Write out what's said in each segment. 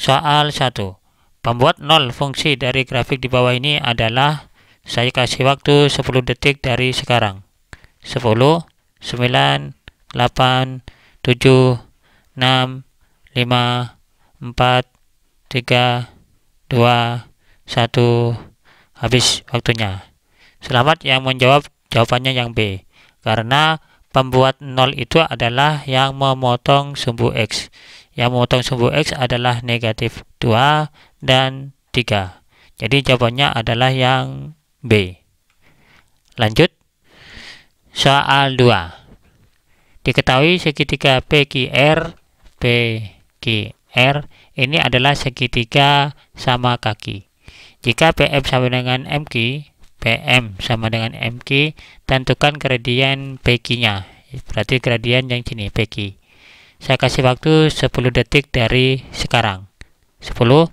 Soal 1. Pembuat nol fungsi dari grafik di bawah ini adalah saya kasih waktu 10 detik dari sekarang. 10, 9, 8, 7, 6, 5, 4, 3, 2, 1. Habis waktunya. Selamat yang menjawab jawabannya yang B. Karena pembuat nol itu adalah yang memotong sumbu X yang memotong sumbu X adalah negatif 2 dan 3. Jadi jawabannya adalah yang B. Lanjut. Soal 2. Diketahui segitiga PQR, PQR ini adalah segitiga sama kaki. Jika PM sama dengan MQ, PM sama dengan MQ, tentukan gradien PQ-nya. Berarti gradien yang sini, PQ. Saya kasih waktu 10 detik dari sekarang. 10, 9,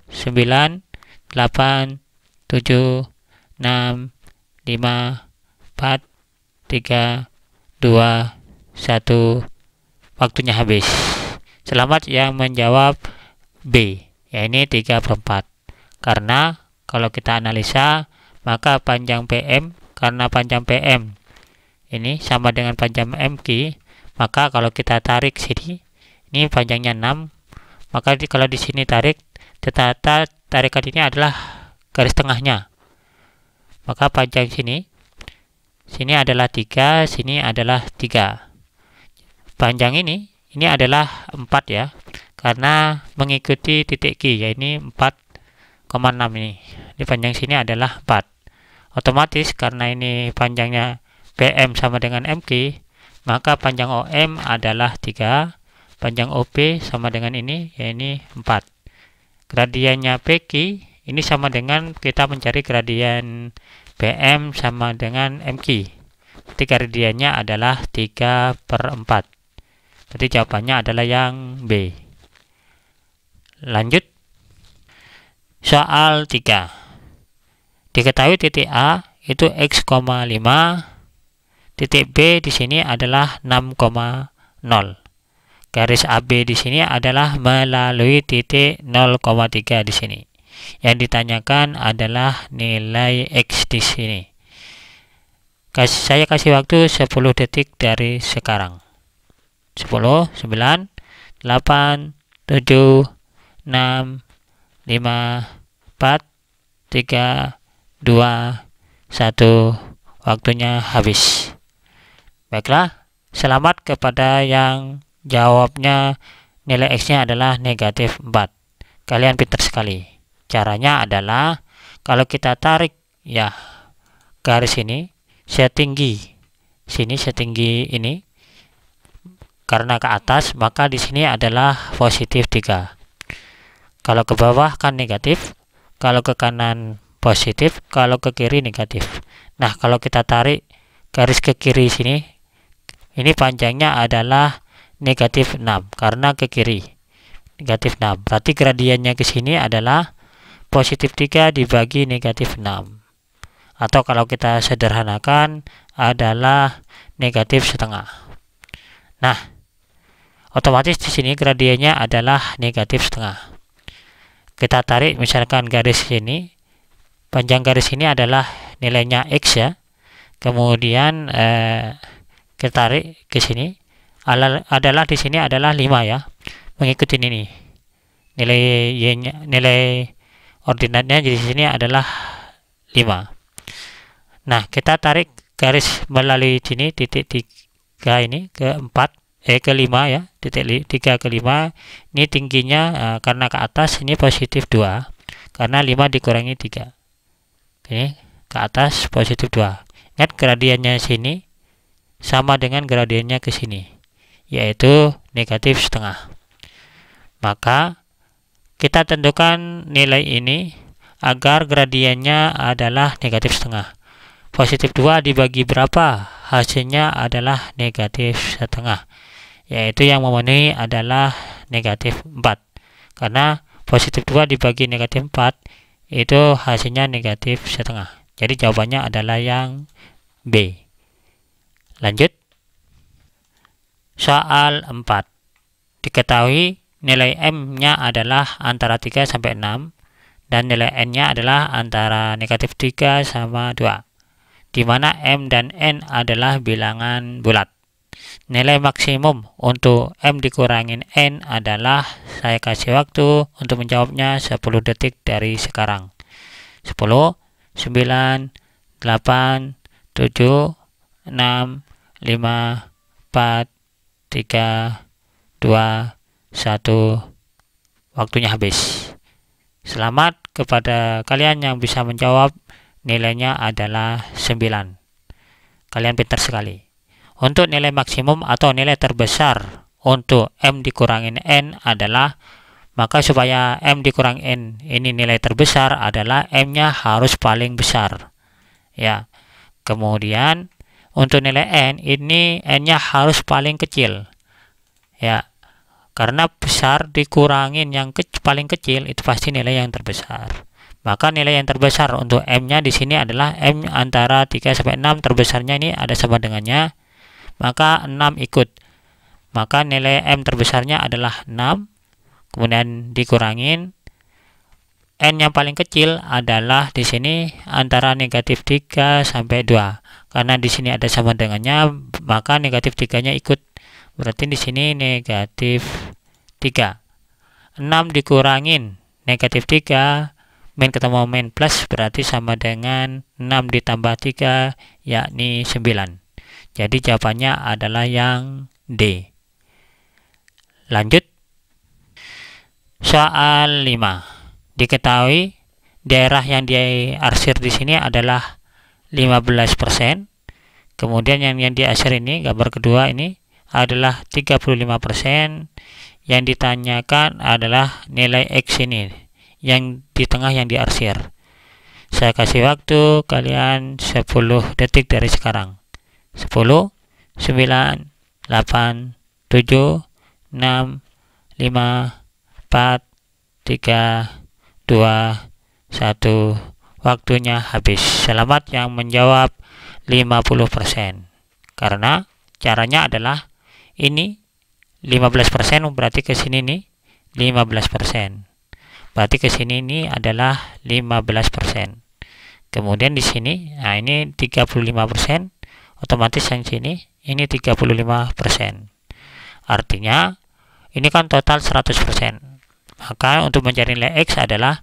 8, 7, 6, 5, 4, 3, 2, 1. Waktunya habis. Selamat yang menjawab B. Ya ini 3 per 4. Karena kalau kita analisa, maka panjang PM, karena panjang PM ini sama dengan panjang MQ, maka kalau kita tarik sini, ini panjangnya 6 maka di, kalau di sini tarik ternyata tarikan ini adalah garis tengahnya maka panjang sini sini adalah 3 sini adalah 3 panjang ini ini adalah 4 ya karena mengikuti titik Q ya ini 4,6 ini di panjang sini adalah 4 otomatis karena ini panjangnya PM sama dengan MQ maka panjang OM adalah 3 Panjang OP sama dengan ini, ya ini 4. Gradiannya PQ ini sama dengan kita mencari gradien BM sama dengan MQ. Berarti gradiennya adalah 3 per 4. Berarti jawabannya adalah yang B. Lanjut. Soal 3. Diketahui titik A itu X, 5. Titik B di sini adalah 6,0 garis AB di sini adalah melalui titik 0,3 di sini. Yang ditanyakan adalah nilai X di sini. saya kasih waktu 10 detik dari sekarang. 10, 9, 8, 7, 6, 5, 4, 3, 2, 1. Waktunya habis. Baiklah, selamat kepada yang Jawabnya nilai X-nya adalah negatif 4. Kalian pintar sekali. Caranya adalah kalau kita tarik ya garis ini setinggi sini setinggi ini karena ke atas maka di sini adalah positif 3 kalau ke bawah kan negatif kalau ke kanan positif kalau ke kiri negatif nah kalau kita tarik garis ke kiri sini ini panjangnya adalah negatif 6 karena ke kiri. Negatif 6. Berarti gradiennya ke sini adalah positif 3 dibagi negatif 6. Atau kalau kita sederhanakan adalah negatif setengah. Nah, otomatis di sini gradiennya adalah negatif setengah. Kita tarik misalkan garis sini. Panjang garis ini adalah nilainya X ya. Kemudian eh, kita tarik ke sini adalah di sini adalah 5 ya mengikuti ini nilai y -nya, nilai ordinatnya di sini adalah 5 nah kita tarik garis melalui sini titik 3 ini ke 4 eh ke 5 ya titik 3 ke 5 ini tingginya uh, karena ke atas ini positif 2 karena 5 dikurangi 3 ini ke atas positif 2 ingat gradiennya sini sama dengan gradiennya ke sini yaitu negatif setengah. Maka kita tentukan nilai ini agar gradiennya adalah negatif setengah. Positif 2 dibagi berapa? Hasilnya adalah negatif setengah. Yaitu yang memenuhi adalah negatif 4. Karena positif 2 dibagi negatif 4 itu hasilnya negatif setengah. Jadi jawabannya adalah yang B. Lanjut. Soal 4. Diketahui nilai M-nya adalah antara 3 sampai 6 dan nilai N-nya adalah antara negatif 3 sama 2 di mana M dan N adalah bilangan bulat. Nilai maksimum untuk M dikurangin N adalah saya kasih waktu untuk menjawabnya 10 detik dari sekarang. 10, 9, 8, 7, 6, 5, 4, 3, 2, 1. Waktunya habis. Selamat kepada kalian yang bisa menjawab. Nilainya adalah 9. Kalian pintar sekali. Untuk nilai maksimum atau nilai terbesar untuk M dikurangin N adalah maka supaya M dikurangin N ini nilai terbesar adalah M-nya harus paling besar. Ya. Kemudian untuk nilai n ini n-nya harus paling kecil ya karena besar dikurangin yang ke paling kecil itu pasti nilai yang terbesar maka nilai yang terbesar untuk m-nya di sini adalah m antara 3 sampai 6 terbesarnya ini ada sama dengannya maka 6 ikut maka nilai m terbesarnya adalah 6 kemudian dikurangin n yang paling kecil adalah di sini antara negatif 3 sampai 2 karena di sini ada sama dengannya maka negatif tiganya ikut berarti di sini negatif 3 6 dikurangin negatif 3 main ketemu main plus berarti sama dengan 6 ditambah 3 yakni 9 jadi jawabannya adalah yang D lanjut soal 5 diketahui daerah yang diarsir di sini adalah 15%. Kemudian yang yang di akhir ini gambar kedua ini adalah 35%. Yang ditanyakan adalah nilai X ini yang di tengah yang diarsir. Saya kasih waktu kalian 10 detik dari sekarang. 10 9 8 7 6 5 4 3 2 1 waktunya habis. Selamat yang menjawab 50%. Karena caranya adalah ini 15% berarti ke sini nih 15%. Berarti ke sini ini adalah 15%. Kemudian di sini, nah ini 35%, otomatis yang sini ini 35%. Artinya ini kan total 100%. Maka untuk mencari nilai X adalah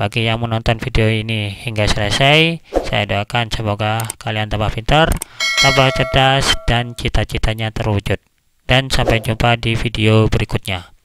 Bagi yang menonton video ini hingga selesai, saya doakan semoga kalian tambah pintar, tambah cerdas, dan cita-citanya terwujud. Dan sampai jumpa di video berikutnya.